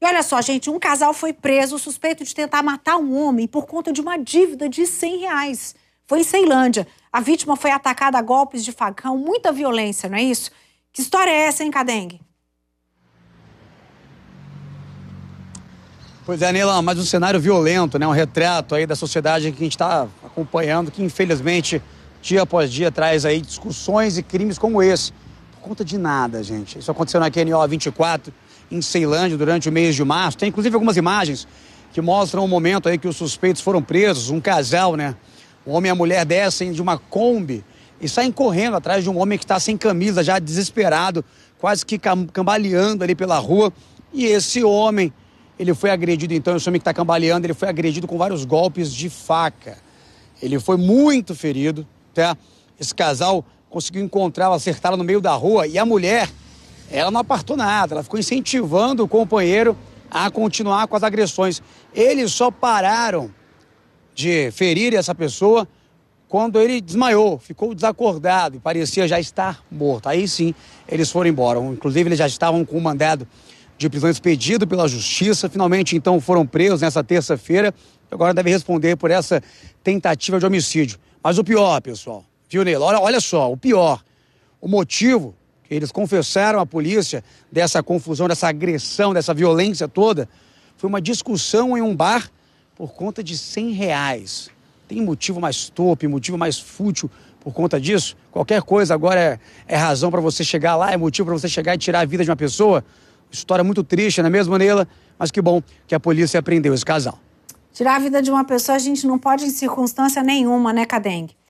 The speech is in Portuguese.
E olha só, gente, um casal foi preso suspeito de tentar matar um homem por conta de uma dívida de 100 reais. Foi em Ceilândia. A vítima foi atacada a golpes de facão, muita violência, não é isso? Que história é essa, hein, Cadengue? Pois é, Nila, mais um cenário violento, né? Um retrato aí da sociedade que a gente está acompanhando, que infelizmente, dia após dia, traz aí discussões e crimes como esse. Por conta de nada, gente. Isso aconteceu na QNO 24, em Ceilândia durante o mês de março. Tem inclusive algumas imagens que mostram o um momento aí que os suspeitos foram presos, um casal, né? O homem e a mulher descem de uma Kombi e saem correndo atrás de um homem que está sem camisa, já desesperado, quase que cambaleando ali pela rua. E esse homem, ele foi agredido então, esse homem que está cambaleando, ele foi agredido com vários golpes de faca. Ele foi muito ferido, tá? Esse casal conseguiu encontrá-lo, acertá-lo no meio da rua e a mulher ela não apartou nada, ela ficou incentivando o companheiro a continuar com as agressões. Eles só pararam de ferir essa pessoa quando ele desmaiou, ficou desacordado e parecia já estar morto. Aí sim, eles foram embora. Inclusive, eles já estavam com o mandado de prisão expedido pela justiça. Finalmente, então, foram presos nessa terça-feira. Agora devem responder por essa tentativa de homicídio. Mas o pior, pessoal, viu, nele Olha, olha só, o pior. O motivo eles confessaram à polícia dessa confusão, dessa agressão, dessa violência toda, foi uma discussão em um bar por conta de 100 reais. Tem motivo mais tope, motivo mais fútil por conta disso? Qualquer coisa agora é, é razão para você chegar lá, é motivo para você chegar e tirar a vida de uma pessoa? História muito triste, não é mesmo, Neila? Mas que bom que a polícia prendeu esse casal. Tirar a vida de uma pessoa a gente não pode em circunstância nenhuma, né, Cadengue?